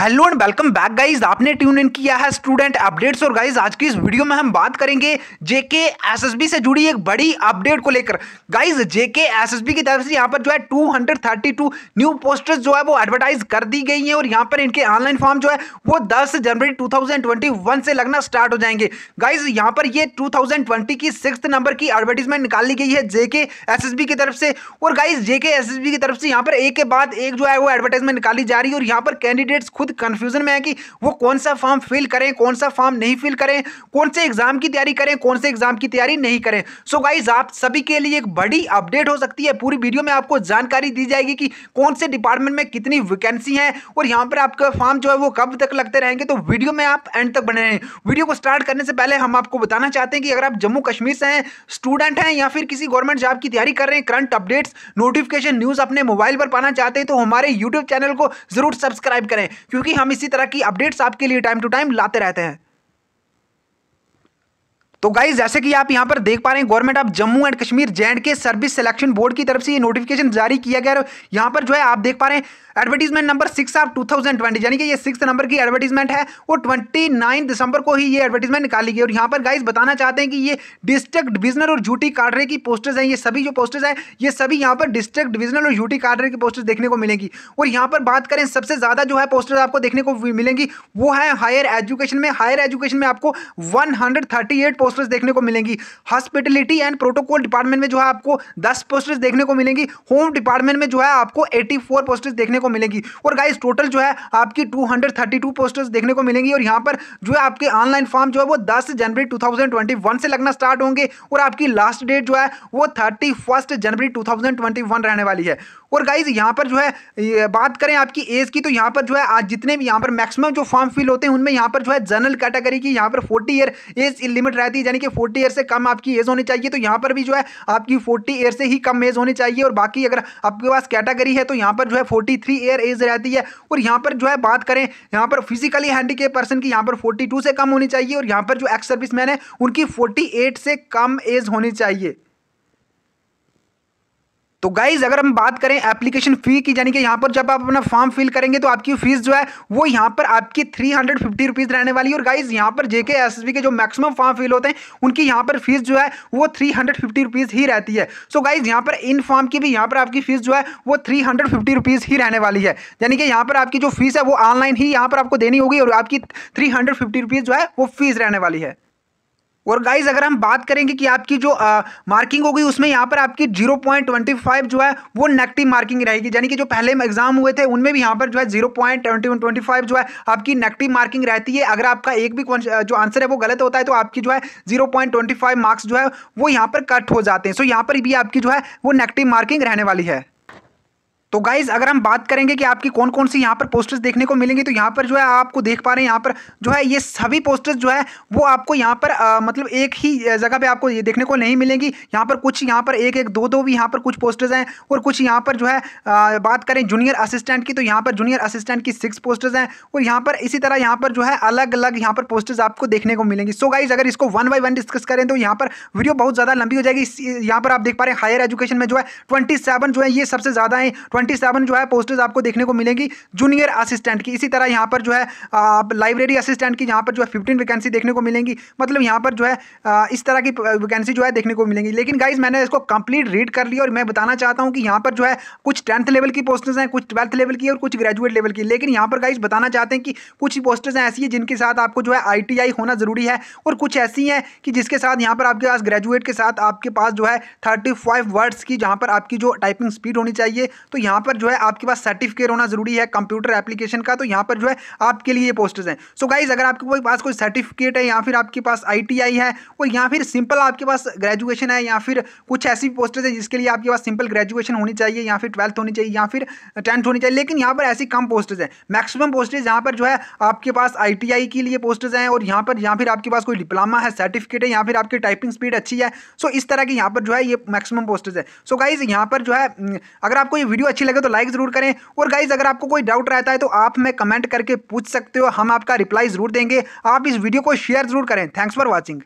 hello and welcome back guys आपने tune in किया है स्टूडेंट अपडेट्स और गाइस आज की इस वीडियो में हम बात करेंगे जेके एसएसबी से जुड़ी एक बड़ी अपडेट को लेकर गाइस जेके एसएसबी की तरफ से यहाँ पर जो है 232 न्यू पोस्टर्स जो है वो एडवर्टाइज कर दी गई हैं और यहाँ पर इनके ऑनलाइन फॉर्म जो है वो दस जनवरी टू से लगना स्टार्ट हो जाएंगे गाइज यहाँ पर ये टू की सिक्स नंबर की एडवर्टीजमेंट निकाली गई है जेके एस की तरफ से और गाइज जेके एस की तरफ से यहाँ पर एक के बाद एक जो है वो एडवर्टाइजमेंट निकाली जा रही है और यहाँ पर कैंडिडेट्स खुद खुद कंफ्यूजन में है कि वो कौन सा फॉर्म फिल करें कौन सा फॉर्म नहीं फिल करें कौन से एग्ज़ाम की तैयारी करें कौन से एग्ज़ाम की तैयारी नहीं करें सो so गाइज आप सभी के लिए एक बड़ी अपडेट हो सकती है पूरी वीडियो में आपको जानकारी दी जाएगी कि कौन से डिपार्टमेंट में कितनी वैकेंसी है और यहाँ पर आपका फॉर्म जो है वो कब तक लगते रहेंगे तो वीडियो में आप एंड तक बने रहें वीडियो को स्टार्ट करने से पहले हम आपको बताना चाहते हैं कि अगर आप जम्मू कश्मीर से हैं स्टूडेंट हैं या फिर किसी गवर्नमेंट जॉब की तैयारी कर रहे हैं करंट अपडेट्स नोटिफिकेशन न्यूज़ अपने मोबाइल पर पाना चाहते हैं तो हमारे यूट्यूब चैनल को जरूर सब्सक्राइब करें क्योंकि क्योंकि हम इसी तरह की अपडेट्स आपके लिए टाइम टू टाइम लाते रहते हैं तो गाइज जैसे कि आप यहां पर देख पा रहे हैं government of Jammu and Kashmir J K service selection board की तरफ से ये नोटिफिकेशन जारी किया गया है यहां पर जो है आप देख पा रहे हैं advertisement number six of two thousand twenty यानी कि ये सिक्स नंबर की एडवर्टीजमेंट है और ट्वेंटी नाइन दिसंबर को ही ये एडवर्टीजमेंट निकाली गई और यहाँ पर गाइज बताना चाहते हैं कि ये डिस्ट्रिक्ट डिविजनल और यूटी कार्डरे की पोस्टर्स हैं ये सभी जो पोस्टर्स हैं ये सभी यहाँ पर डिस्ट्रिक्ट डिविजनल और यूटी कार्डरे की पोस्टर्स देखने को मिलेंगी और यहाँ पर बात करें सबसे ज़्यादा जो है पोस्टर्स आपको देखने को मिलेंगी वो है हायर एजुकेशन में हायर एजुकेशन में आपको one hundred thirty eight posters देखने को मिलेंगी हॉस्पिटलिटी एंड प्रोटोकॉल डिपार्टमेंट में जो है आपको दस पोस्टर्स देखने को मिलेंगी होम डिपार्टमेंट में जो है आपको एट्टी फोर पोस्टर्स देखने को मिलेंगी और गाइज टोटल जो है आपकी two hundred thirty two posters देखने को मिलेंगी और यहाँ पर जो है आपके ऑनलाइन फॉर्म जो है वो दस जनवरी टू थाउजेंड ट्वेंटी वन से लगना स्टार्ट होंगे और आपकी लास्ट डेट जो है वो थर्टी फर्स्ट जनवरी टू थाउजेंड ट्वेंटी वन रहने वाली है और गाइज यहाँ पर जो है बात करें आपकी एज की तो यहाँ पर जो है आज जितने भी यहाँ पर मैक्सिमम जो फॉर्म फिल होते हैं उनमें यहाँ पर जो है जनरल कैटेगरी की यहाँ पर 40 ईयर एज लिमिट रहती है थी यानी कि फोर्टी ईयर से कम आपकी एज होनी चाहिए तो यहाँ पर भी जो है आपकी फोर्टी ईयर से ही कम एज होनी चाहिए और बाकी अगर आपके पास कैटेगरी है तो यहाँ पर जो है फोर्टी थ्री ईयर एज रहती है और यहाँ पर जो है बात करें यहाँ पर फिजिकली हैंडी पर्सन की यहाँ पर फोर्टी से कम होनी चाहिए और यहाँ पर जो एक्स सर्विस है उनकी फोर्टी से कम एज होनी चाहिए गाइज तो अगर हम बात करें एप्लीकेशन फ़ी की यानी कि यहाँ पर जब आप अपना फॉर्म फिल करेंगे तो आपकी फीस जो है वो यहाँ पर आपकी थ्री हंड्रेड फिफ्टी रुपीज़ रहने वाली है और गाइज यहाँ पर जेके एस के जो मैक्सिमम फॉर्म फिल होते हैं उनकी यहाँ पर फीस जो है वो थ्री हंड्रेड फिफ्टी रुपीज़ ही रहती है सो गाइज यहाँ पर इन फॉर्म की भी यहाँ पर आपकी फीस जो है वो थ्री हंड्रेड फिफ्टी रुपीज़ ही रहने वाली है यानी कि यहाँ पर आपकी जो फीस है वो ऑनलाइन ही यहाँ पर आपको देनी होगी और आपकी थ्री हंड्रेड फिफ्टी रुपीज़ जो है वो फीस रहने वाली है और गाइज अगर हम बात करेंगे कि आपकी जो आ, मार्किंग होगी उसमें यहाँ पर आपकी जीरो पॉइंट ट्वेंटी फाइव जो है वो नेगेटिव मार्किंग रहेगी यानी कि जो पहले एग्जाम हुए थे उनमें भी यहाँ पर जो है zero point twenty twenty five जो है आपकी नेगेटिव मार्किंग रहती है अगर आपका एक भी जो आंसर है वो गलत होता है तो आपकी जो है zero point twenty five marks जो है वो यहाँ पर कट हो जाते हैं सो यहाँ पर भी आपकी जो है वो नेगेटिव मार्किंग रहने वाली है तो गाइज अगर हम बात करेंगे कि आपकी कौन कौन सी यहाँ पर पोस्टर्स देखने को मिलेंगे तो यहाँ पर जो है आपको देख पा रहे हैं यहाँ पर जो है ये सभी पोस्टर्स जो है वो आपको यहाँ पर आ, मतलब एक ही जगह पे आपको ये देखने को नहीं मिलेंगी यहाँ पर कुछ यहाँ पर एक एक दो दो भी यहाँ पर कुछ पोस्टर्स हैं और कुछ यहाँ पर जो है आ, बात करें जूनियर असिस्टेंट की तो यहाँ पर जूनियर असिस्टेंट की सिक्स पोस्टर्स हैं और यहाँ पर इसी तरह यहाँ पर जो है अलग अलग यहाँ पर पोस्टर्स आपको देखने को मिलेंगी सो गाइज अगर इसको वन बाई वन डिस्कस करें तो यहाँ पर वीडियो बहुत ज़्यादा लंबी हो जाएगी यहाँ पर आप देख पा रहे हैं हायर एजुकेशन में जो है ट्वेंटी जो है ये सबसे ज़्यादा है ट्वेंटी सेवन जो है पोस्टेज आपको देखने को मिलेंगी जूनियर असिस्टेंट की इसी तरह यहाँ पर जो है लाइब्रेरी असिस्टेंट की यहाँ पर जो है फिफ्टीन वैकेंसी देखने को मिलेंगी मतलब यहाँ पर जो है इस तरह की वैकेंसी जो है देखने को मिलेंगी लेकिन गाइज मैंने इसको कंप्लीट रीड कर लिया और मैं बताना चाहता हूँ कि यहाँ पर जो है कुछ टेंथ लेवल की पोस्टर्स हैं कुछ ट्वेल्थ लेवल की और कुछ ग्रेजुएट लेवल की लेकिन यहाँ पर गाइज बताना चाहते हैं कि कुछ पोस्टर्स हैं ऐसी हैं जिनके साथ आपको जो है आई होना ज़रूरी है और कुछ ऐसी हैं कि जिसके साथ यहाँ पर आपके पास ग्रेजुएट के साथ आपके पास जो है थर्टी वर्ड्स की जहाँ पर आपकी जो टाइपिंग स्पीड होनी चाहिए तो यहाँ यहां पर जो है आपके पास सर्टिफिकेट होना जरूरी है कंप्यूटर एप्लीकेशन का तो यहां पर जो है आपके लिए पोस्टर्स हैं सो गाइज अगर आपके पास कोई सर्टिफिकेट है या फिर आपके पास आई है और या फिर सिंपल आपके पास ग्रेजुएशन है या फिर कुछ ऐसी पोस्टर्स हैं जिसके लिए आपके पास सिंपल ग्रेजुएशन होनी चाहिए या फिर ट्वेल्थ होनी चाहिए या फिर टेंथ होनी चाहिए लेकिन यहाँ पर ऐसी कम पोस्टर्स हैं मैक्सिमम पोस्टर्स यहाँ पर जो है आपके पास आई के लिए पोस्टर्स हैं और यहाँ पर या फिर आपके पास कोई डिप्लोमा है सर्टिफिकेट है या फिर आपकी टाइपिंग स्पीड अच्छी है सो इस तरह की यहाँ पर जो है ये मैक्सिमम पोस्टर्स है सो गाइज यहाँ पर जो है अगर आपको ये वीडियो अच्छी अच्छी लगे तो लाइक ज़रूर करें और गाइज अगर आपको कोई डाउट रहता है तो आप हमें कमेंट करके पूछ सकते हो हम आपका रिप्लाई ज़रूर देंगे आप इस वीडियो को शेयर ज़रूर करें थैंक्स फॉर वॉचिंग